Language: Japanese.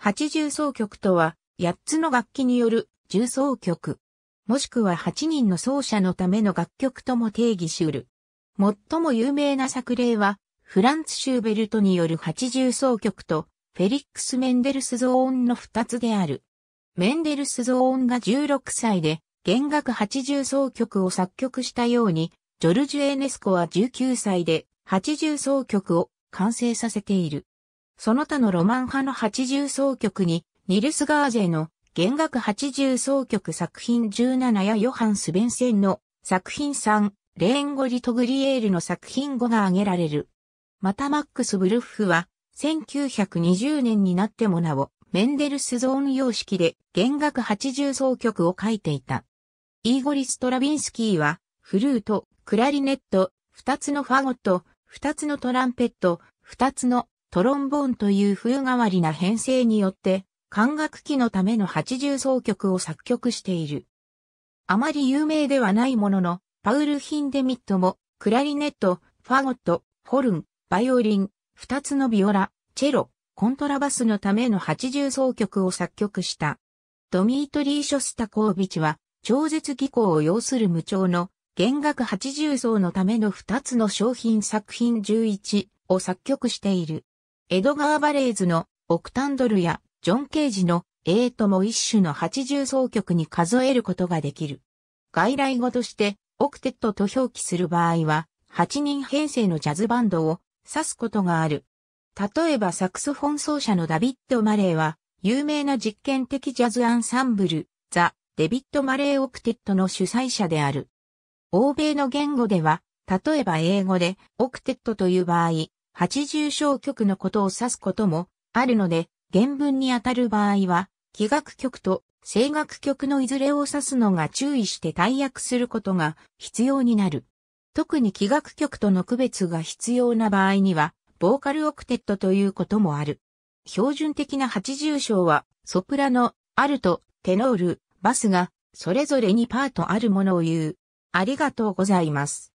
八重奏曲とは、八つの楽器による重奏曲。もしくは八人の奏者のための楽曲とも定義しうる。最も有名な作例は、フランツ・シューベルトによる八重奏曲と、フェリックス・メンデルスゾーンの二つである。メンデルスゾーンが16歳で、弦楽八重奏曲を作曲したように、ジョルジュ・エネスコは19歳で、八重奏曲を完成させている。その他のロマン派の80奏曲に、ニルス・ガーゼの弦楽80奏曲作品17やヨハンス・ベンセンの作品3、レーンゴリ・トグリエールの作品5が挙げられる。またマックス・ブルッフは、1920年になってもなお、メンデルスゾーン様式で弦楽80奏曲を書いていた。イーゴリ・ストラビンスキーは、フルート、クラリネット、2つのファゴット、2つのトランペット、2つのトロンボーンという風変わりな編成によって、管楽器のための80奏曲を作曲している。あまり有名ではないものの、パウル・ヒンデミットも、クラリネット、ファゴット、ホルン、バイオリン、二つのビオラ、チェロ、コントラバスのための80奏曲を作曲した。ドミートリー・ショスタコービチは、超絶技巧を要する無調の、弦楽80奏のための2つの商品作品11を作曲している。エドガー・バレーズのオクタンドルやジョン・ケージのエートも一種の八重奏曲に数えることができる。外来語としてオクテットと表記する場合は8人編成のジャズバンドを指すことがある。例えばサクソフォン奏者のダビッド・マレーは有名な実験的ジャズアンサンブル、ザ・デビッド・マレー・オクテットの主催者である。欧米の言語では、例えば英語でオクテットという場合、八重小曲のことを指すこともあるので、原文にあたる場合は、器楽曲と声楽曲のいずれを指すのが注意して対訳することが必要になる。特に器楽曲との区別が必要な場合には、ボーカルオクテットということもある。標準的な八重章は、ソプラノ、アルト、テノール、バスが、それぞれにパートあるものを言う。ありがとうございます。